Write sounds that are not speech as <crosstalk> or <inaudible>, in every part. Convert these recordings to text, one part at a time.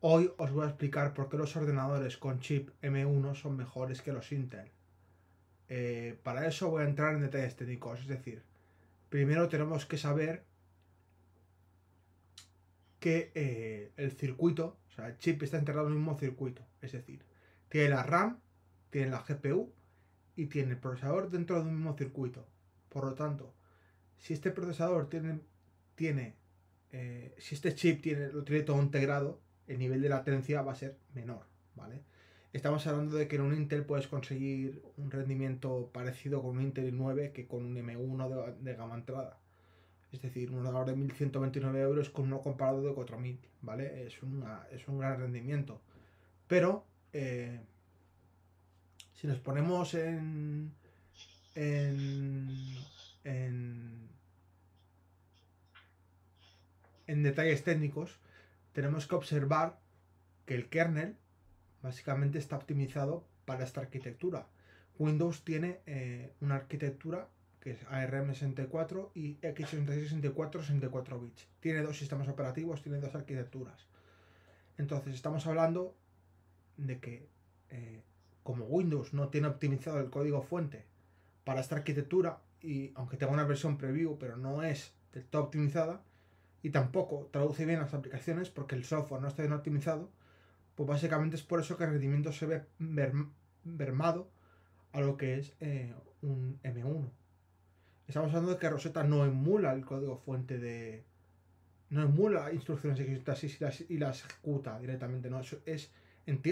Hoy os voy a explicar por qué los ordenadores con chip M1 son mejores que los Intel. Eh, para eso voy a entrar en detalles técnicos, es decir, primero tenemos que saber que eh, el circuito, o sea, el chip está enterrado en el mismo circuito, es decir, tiene la RAM, tiene la GPU y tiene el procesador dentro de un mismo circuito. Por lo tanto, si este procesador tiene, tiene eh, si este chip tiene, lo tiene todo integrado, el nivel de latencia va a ser menor, ¿vale? Estamos hablando de que en un Intel puedes conseguir un rendimiento parecido con un Intel 9 que con un M1 de, gama entrada. Es decir, un valor de 1.129 euros con uno comparado de 4.000, ¿vale? Es, es un gran rendimiento. Pero, eh, si nos ponemos en, en, en detalles técnicos, tenemos que observar que el kernel básicamente está optimizado para esta arquitectura. Windows tiene eh, una arquitectura que es ARM64 y x 64 64 bits. Tiene dos sistemas operativos, tiene dos arquitecturas. Entonces estamos hablando de que eh, como Windows no tiene optimizado el código fuente para esta arquitectura, y aunque tenga una versión preview, pero no es del todo optimizada, tampoco traduce bien las aplicaciones porque el software no está bien optimizado, pues básicamente es por eso que el rendimiento se ve mermado a lo que es eh, un M1. Estamos hablando de que Rosetta no emula el código fuente de... No emula instrucciones x y y las ejecuta directamente, no, es... En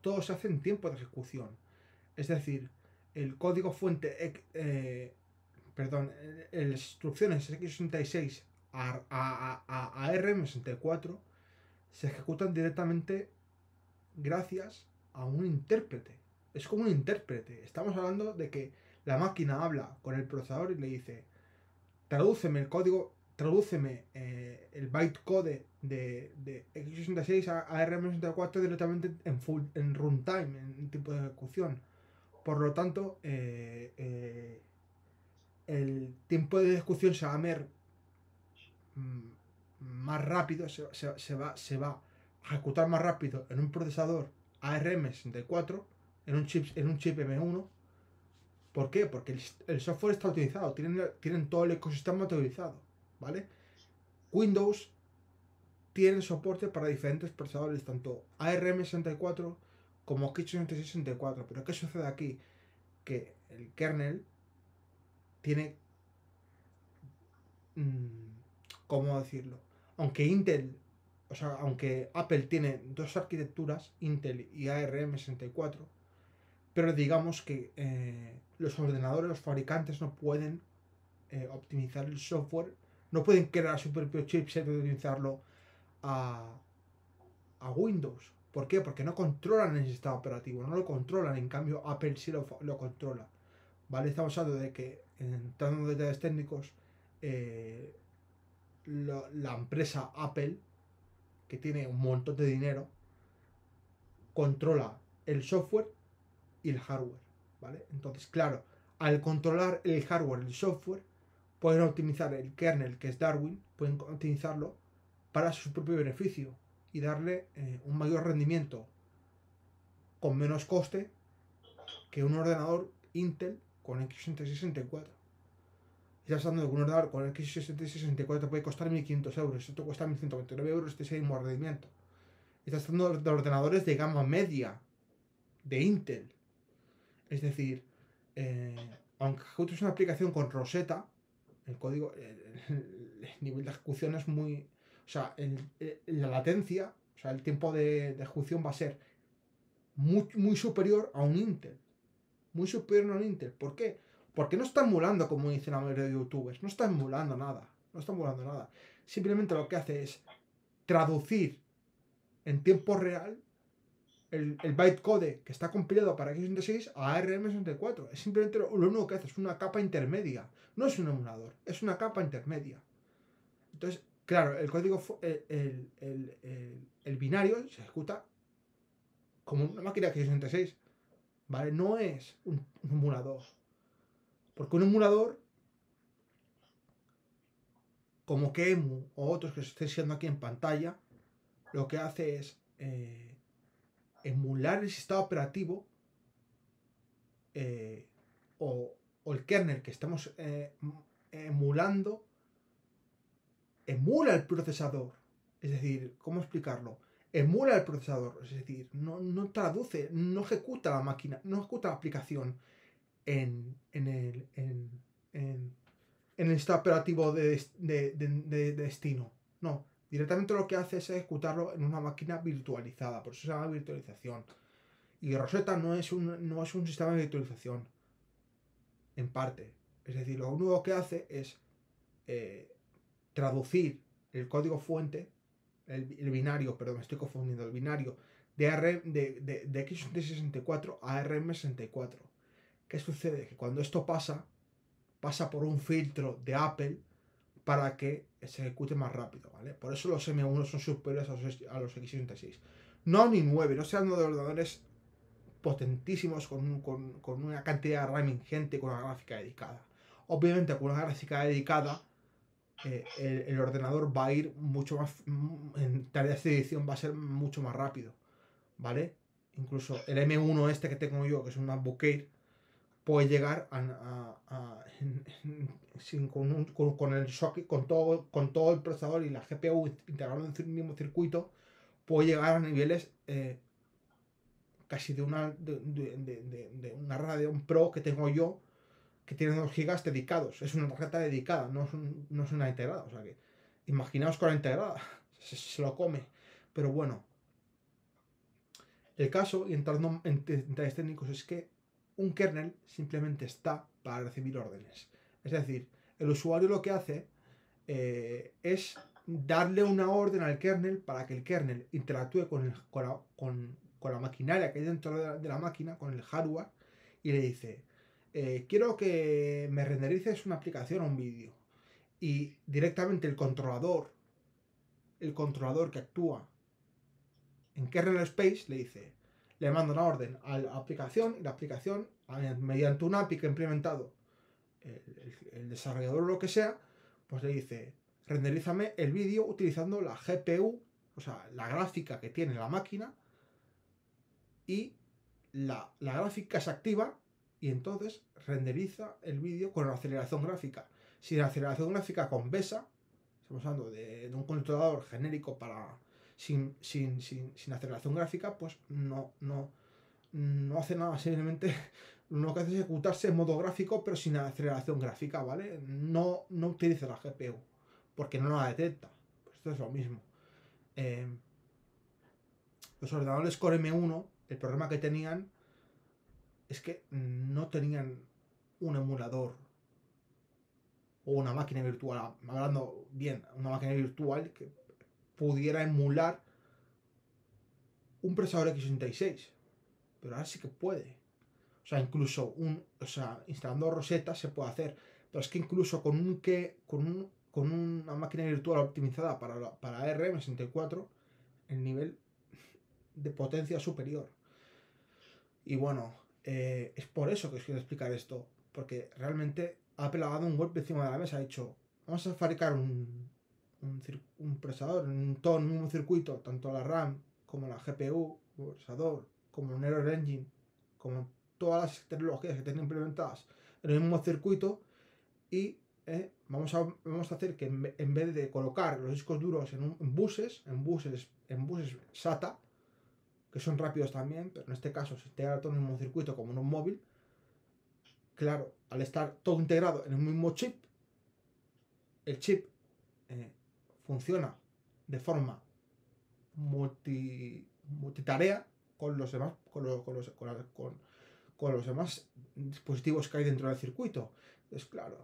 todo se hace en tiempo de ejecución. Es decir, el código fuente... Eh, perdón, las instrucciones x86 a, a, ARM64 se ejecutan directamente gracias a un intérprete. Es como un intérprete. Estamos hablando de que la máquina habla con el procesador y le dice, tradúceme el código, tradúceme eh, el bytecode de, de x86 a, a ARM64 directamente en, en runtime, en tipo de ejecución. Por lo tanto, eh, eh, el tiempo de ejecución se va a ver Mm, más rápido, se, va, se va a ejecutar más rápido en un procesador ARM64, en un chip, en un chip M1. ¿Por qué? Porque el, software está utilizado, tienen, tienen todo el ecosistema utilizado, ¿vale? Windows tiene soporte para diferentes procesadores, tanto ARM64 como kit 64. Pero ¿qué sucede aquí? Que el kernel tiene... Mm, ¿cómo decirlo? Aunque Intel, o sea, aunque Apple tiene dos arquitecturas, Intel y ARM64, pero digamos que eh, los ordenadores, los fabricantes no pueden eh, optimizar el software, no pueden crear su propio chipset y utilizarlo a, Windows. ¿Por qué? Porque no controlan el sistema operativo, no lo controlan, en cambio Apple sí lo, controla. ¿Vale? Estamos hablando de que, entrando en detalles técnicos, eh, la, empresa Apple, que tiene un montón de dinero, controla el software y el hardware, ¿vale? Entonces, claro, al controlar el hardware y el software, pueden optimizar el kernel, que es Darwin, pueden optimizarlo para su propio beneficio y darle eh, un mayor rendimiento con menos coste que un ordenador Intel con X64 estás hablando de un ordenador con el x y te puede costar 1.500 euros, esto cuesta 1.129 euros, este es el mismo rendimiento. Estás hablando de ordenadores de gama media, de Intel. Es decir, eh, aunque ejecutes una aplicación con Rosetta, el código, el, nivel de ejecución es muy... O sea, la latencia, o sea, el tiempo de, ejecución va a ser muy, muy superior a un Intel. Muy superior a un Intel. ¿Por qué? Porque no está emulando como dicen la mayoría de youtubers, no está emulando nada, no está emulando nada. Simplemente lo que hace es traducir en tiempo real el, bytecode que está compilado para x86 a ARM64. Es simplemente lo, único que hace, es una capa intermedia. No es un emulador, es una capa intermedia. Entonces, claro, el código, el, binario se ejecuta como una máquina x86. ¿Vale? No es un emulador. Porque un emulador, como Kemu o otros que os estoy siendo aquí en pantalla, lo que hace es eh, emular el sistema operativo eh, o, el kernel que estamos eh, emulando, emula el procesador. Es decir, ¿cómo explicarlo? Emula el procesador, es decir, no, no traduce, no ejecuta la máquina, no ejecuta la aplicación, en, el, en, en, este operativo de, destino. No, directamente lo que hace es ejecutarlo en una máquina virtualizada, por eso se llama virtualización. Y Rosetta no es un, no es un sistema de virtualización, en parte. Es decir, lo único que hace es eh, traducir el código fuente, el, binario, perdón, me estoy confundiendo, el binario de, de, de, de X64 a rm 64 sucede? Que cuando esto pasa, pasa por un filtro de Apple para que se ejecute más rápido, ¿vale? Por eso los M1 son superiores a los, X86. No ni 9 no sean de ordenadores potentísimos con, una cantidad de RAM ingente, con una gráfica dedicada. Obviamente con una gráfica dedicada eh, el, ordenador va a ir mucho más, mm, en tareas de edición va a ser mucho más rápido, ¿vale? Incluso el M1 este que tengo yo, que es un MacBook Air, puede llegar con, el socket, con todo, con todo el procesador y la GPU integrado en el mismo circuito, puede llegar a niveles eh, casi de una, de, de, de, Pro que tengo yo, que tiene 2 gigas dedicados. Es una tarjeta dedicada, no es, una integrada. O sea que, imaginaos con la integrada, <laughs> se, se lo come. Pero bueno, el caso, y entrando en detalles técnicos, es que un kernel simplemente está para recibir órdenes. Es decir, el usuario lo que hace eh, es darle una orden al kernel para que el kernel interactúe con, la, maquinaria que hay dentro de la, máquina, con el hardware, y le dice, eh, quiero que me renderices una aplicación o un vídeo. Y directamente el controlador, el controlador que actúa en kernel space, le dice, le mando una orden a la aplicación y la aplicación, mediante un API que ha implementado el, desarrollador o lo que sea, pues le dice, renderízame el vídeo utilizando la GPU, o sea, la gráfica que tiene la máquina, y la, gráfica se activa y entonces renderiza el vídeo con la aceleración gráfica. Si la aceleración gráfica convesa, estamos hablando de un controlador genérico para sin, sin, sin, sin aceleración gráfica, pues no, no, no hace nada, simplemente <laughs> lo que hace es ejecutarse en modo gráfico, pero sin aceleración gráfica, ¿vale? No, no utiliza la GPU, porque no la detecta. Pues esto es lo mismo. Em, los ordenadores Core M1, el problema que tenían es que no tenían un emulador o una máquina virtual, hablando bien, una máquina virtual que pudiera emular un procesador x86. Pero ahora sí que puede. O sea, incluso un, o sea, instalando Rosetta se puede hacer. Pero es que incluso con un que con una máquina virtual optimizada para, para RM64, el nivel de potencia superior. Y bueno, eh, es por eso que os quiero explicar esto. Porque realmente ha pelado un golpe encima de la mesa. Ha dicho, vamos a fabricar un un, un procesador, en todo el mismo circuito, tanto la RAM como la GPU, como procesador, como un error engine, como todas las tecnologías que estén implementadas en el mismo circuito y eh, vamos, a, vamos a hacer que en, vez de colocar los discos duros en, buses, en buses, en buses SATA, que son rápidos también, pero en este caso se integra todo en el mismo circuito como en un móvil, claro, al estar todo integrado en el mismo chip, el chip eh, funciona de forma multitarea con los demás, con los, con con, los demás dispositivos que hay dentro del circuito. Entonces, claro,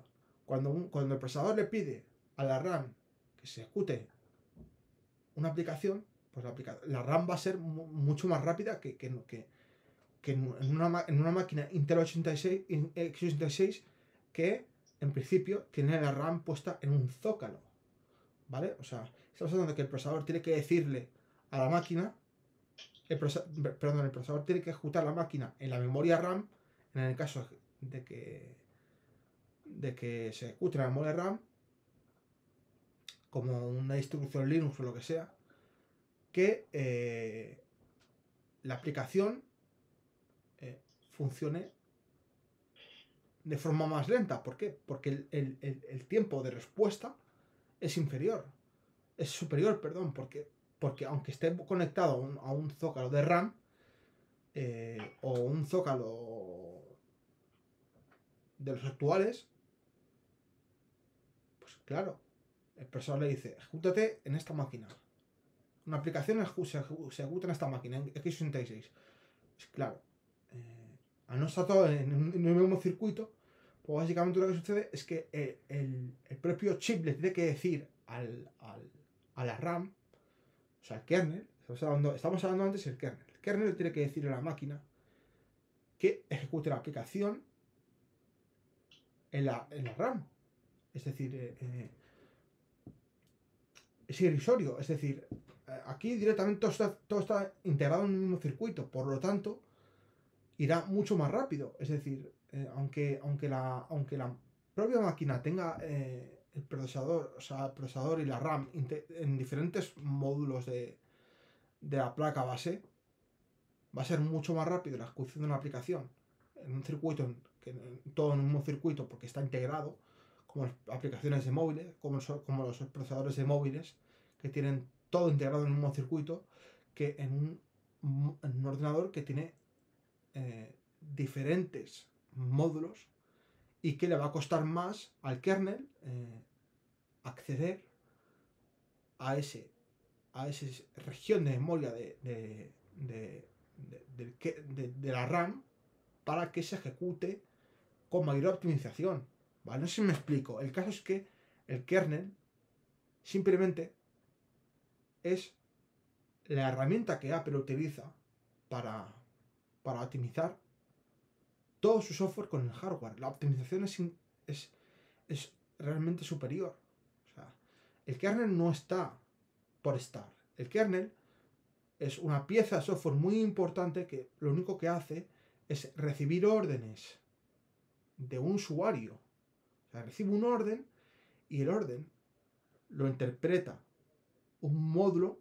cuando, cuando el procesador le pide a la RAM que se ejecute una aplicación, pues la, RAM va a ser mucho más rápida que, que, que, en, una, máquina Intel 86, X86 que en principio tiene la RAM puesta en un zócalo. ¿vale? O sea, estamos hablando de que el procesador tiene que decirle a la máquina, el perdón, el procesador tiene que ejecutar la máquina en la memoria RAM, en el caso de que, de que se ejecute la memoria RAM, como una distribución Linux o lo que sea, que eh, la aplicación eh, funcione de forma más lenta. ¿Por qué? Porque el, el tiempo de respuesta es inferior, es superior, perdón, porque, porque aunque esté conectado a un, zócalo de RAM eh, o un zócalo de los actuales, pues claro, el profesor le dice, ejecútate en esta máquina. Una aplicación se ejecuta en esta máquina, en x 66 pues claro, eh, a no estar todo en el mismo circuito, pues básicamente lo que sucede es que eh, el, propio chip le tiene que decir a la RAM, o sea, al kernel, estamos hablando, antes del kernel, el kernel le tiene que decir a la máquina que ejecute la aplicación en la, RAM. Es decir, eh, eh, es irrisorio. Es decir, aquí directamente todo está, integrado en un mismo circuito. Por lo tanto, irá mucho más rápido. Es decir, eh, aunque, aunque, la, aunque la propia máquina tenga eh, el procesador, sea, procesador y la RAM en diferentes módulos de, la placa base, va a ser mucho más rápido la ejecución de una aplicación en un circuito, que todo en un mismo circuito porque está integrado, como las aplicaciones de móviles, como, como los procesadores de móviles, que tienen todo integrado en un mismo circuito, que en un, ordenador que tiene eh, diferentes módulos y que le va a costar más al kernel eh, acceder a, ese, a esa región de memoria de, la RAM para que se ejecute con mayor optimización. ¿vale? No sé si me explico. El caso es que el kernel simplemente es la herramienta que Apple utiliza para, para optimizar todo su software con el hardware. La optimización es, realmente superior. el kernel no está por estar. El kernel es una pieza de software muy importante que lo único que hace es recibir órdenes de un usuario. recibe un orden y el orden lo interpreta un módulo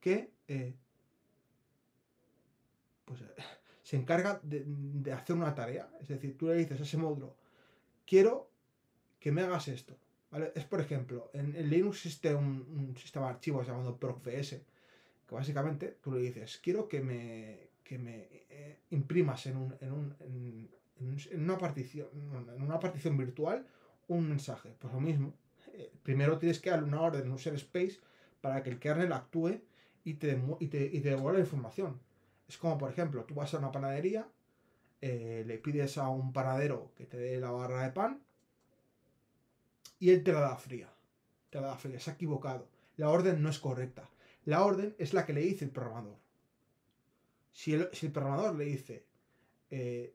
que eh, pues, eh, se encarga de, hacer una tarea. Es decir, tú le dices a ese módulo, quiero que me hagas esto. Es por ejemplo, en, Linux existe un, sistema de archivos llamado procvs, que básicamente tú le dices, quiero que me, me eh, imprimas en, un, en, un, en, una partición, en una partición virtual un mensaje. Pues lo mismo. Eh, primero tienes que dar una orden en un space para que el kernel actúe y te, y te devuelva la información. Es como, por ejemplo, tú vas a una panadería, eh, le pides a un panadero que te dé la barra de pan y él te la da fría. Te la da fría, se ha equivocado. La orden no es correcta. La orden es la que le dice el programador. Si el, el programador le dice, eh,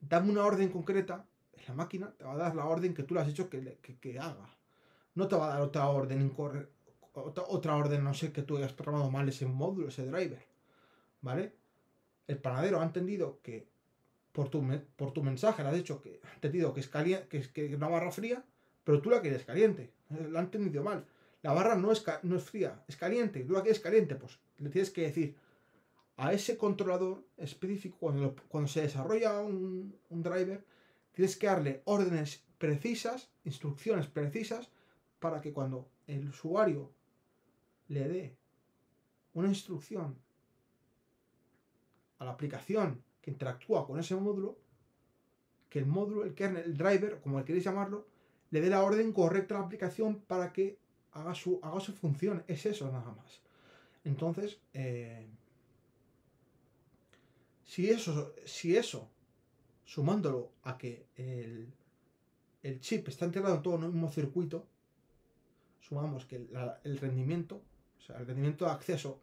dame una orden concreta, la máquina te va a dar la orden que tú le has hecho que, haga. No te va a dar otra orden otra, orden, no sé, que tú hayas programado mal ese módulo, ese driver. ¿vale? El panadero ha entendido que por tu, por tu mensaje le has dicho que ha entendido que es, que es, que una barra fría, pero tú la quieres caliente. La ha entendido mal. La barra no es, no es fría, es caliente. Tú la quieres caliente, pues le tienes que decir a ese controlador específico, cuando, se desarrolla un, un driver, tienes que darle órdenes precisas, instrucciones precisas, para que cuando el usuario le dé una instrucción a la aplicación que interactúa con ese módulo, que el módulo, el kernel, el driver, como queréis llamarlo, le dé la orden correcta a la aplicación para que haga su, haga su función. Es eso nada más. Entonces, eh, si, eso, si eso, sumándolo a que el, chip está integrado en todo un mismo circuito, sumamos que el rendimiento, o sea, el rendimiento de acceso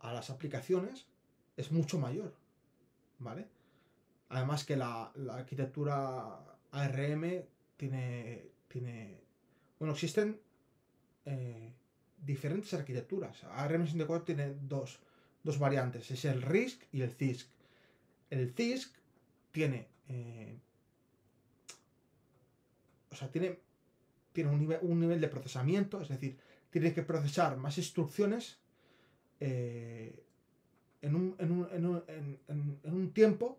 a las aplicaciones es mucho mayor, ¿vale? Además que la, arquitectura ARM tiene, tiene... Bueno, existen eh, diferentes arquitecturas. ARM64 sin tiene dos, variantes, es el RISC y el CISC. El CISC tiene... Eh, o sea, tiene, tiene un, nivel, un nivel de procesamiento, es decir, tiene que procesar más instrucciones eh, en un, tiempo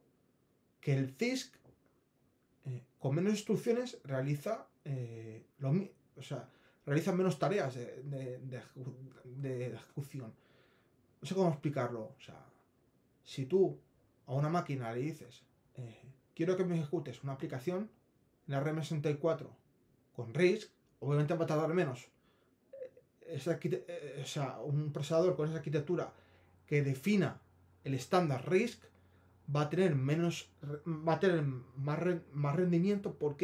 que el CISC, eh, con menos instrucciones, realiza, eh, o sea, menos tareas de, ejecución. No sé cómo explicarlo. O sea, si tú a una máquina le dices, eh, quiero que me ejecutes una aplicación en RM64 con RISC, obviamente va a tardar menos. un procesador con esa arquitectura que defina el estándar RISC va a tener menos va a tener más, más rendimiento ¿por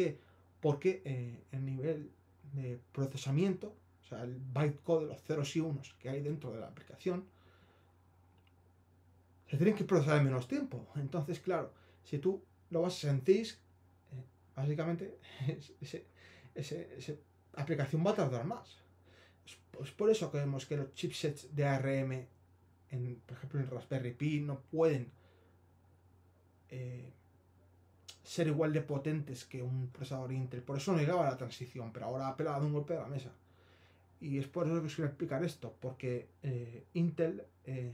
porque eh, el nivel de procesamiento o sea el bytecode de los ceros y unos que hay dentro de la aplicación se tienen que procesar en menos tiempo entonces claro si tú lo vas a sentir eh, básicamente <laughs> esa aplicación va a tardar más es, por eso que vemos que los chipsets de ARM por ejemplo, en Raspberry Pi no pueden eh, ser igual de potentes que un procesador Intel. Por eso no llegaba a la transición, pero ahora ha pelado un golpe a la mesa. Y es por eso que os quiero explicar esto, porque eh, Intel eh,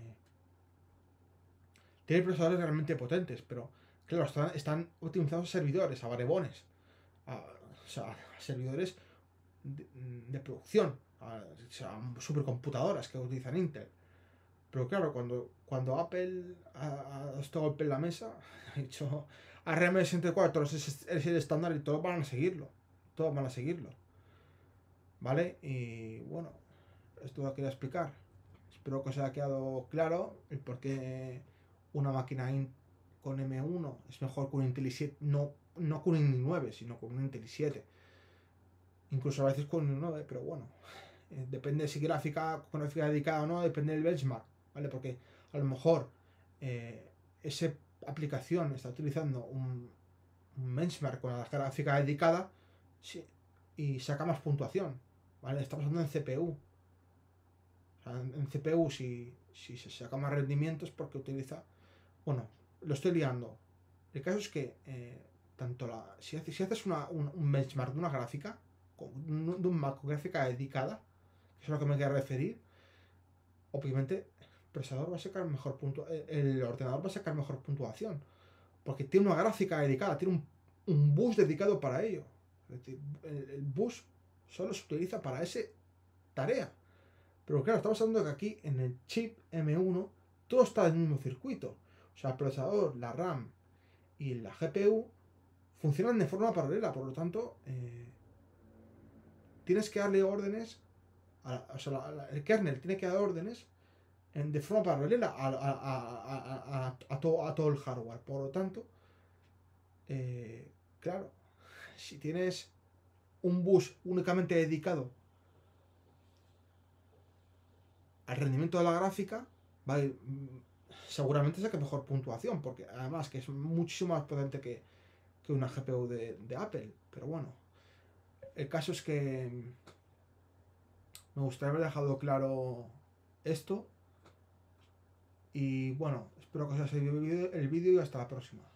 tiene procesadores realmente potentes, pero claro, están, optimizados servidores, a barebones, <laughs> a, servidores de, producción, a, supercomputadoras que utilizan Intel. Pero claro, cuando, cuando Apple ha, ha estado golpe en la mesa, <laughs> ha dicho ARM64 es, el estándar y todos van a seguirlo. Todos van a seguirlo. ¿Vale? Y bueno, esto lo quería explicar. Espero que os haya quedado claro el por qué una máquina con M1 es mejor con un Intel 7 no, no con un i9, sino con un Intel 7 Incluso a veces con un i9, pero bueno, eh, depende si gráfica, con gráfica dedicada o no, depende del benchmark. Porque a lo mejor eh, esa aplicación está utilizando un, benchmark con la gráfica dedicada y saca más puntuación, ¿vale? Está pasando en CPU. en, CPU si, se saca más rendimientos porque utiliza... Bueno, lo estoy liando. El caso es que eh, tanto la, si, haces, si haces un, benchmark de una gráfica, de marco gráfica dedicada, que es a lo que me quería referir, obviamente procesador va a sacar mejor punto, eh, el ordenador va a sacar mejor puntuación. Porque tiene una gráfica dedicada, tiene un, un bus dedicado para ello. el, bus solo se utiliza para ese tarea. Pero claro, estamos hablando de que aquí en el chip M1 todo está en el mismo circuito. O sea, el procesador, la RAM y la GPU funcionan de forma paralela, por lo tanto, eh, tienes que darle órdenes, o sea, el kernel tiene que dar órdenes de forma paralela a, todo, a todo el hardware. Por lo tanto, eh, claro, si tienes un bus únicamente dedicado al rendimiento de la gráfica, seguramente saque mejor puntuación, porque además que es muchísimo más potente que, una GPU de, de, Apple. Pero bueno, el caso es que me gustaría haber dejado claro esto y bueno, espero que os haya servido el vídeo y hasta la próxima.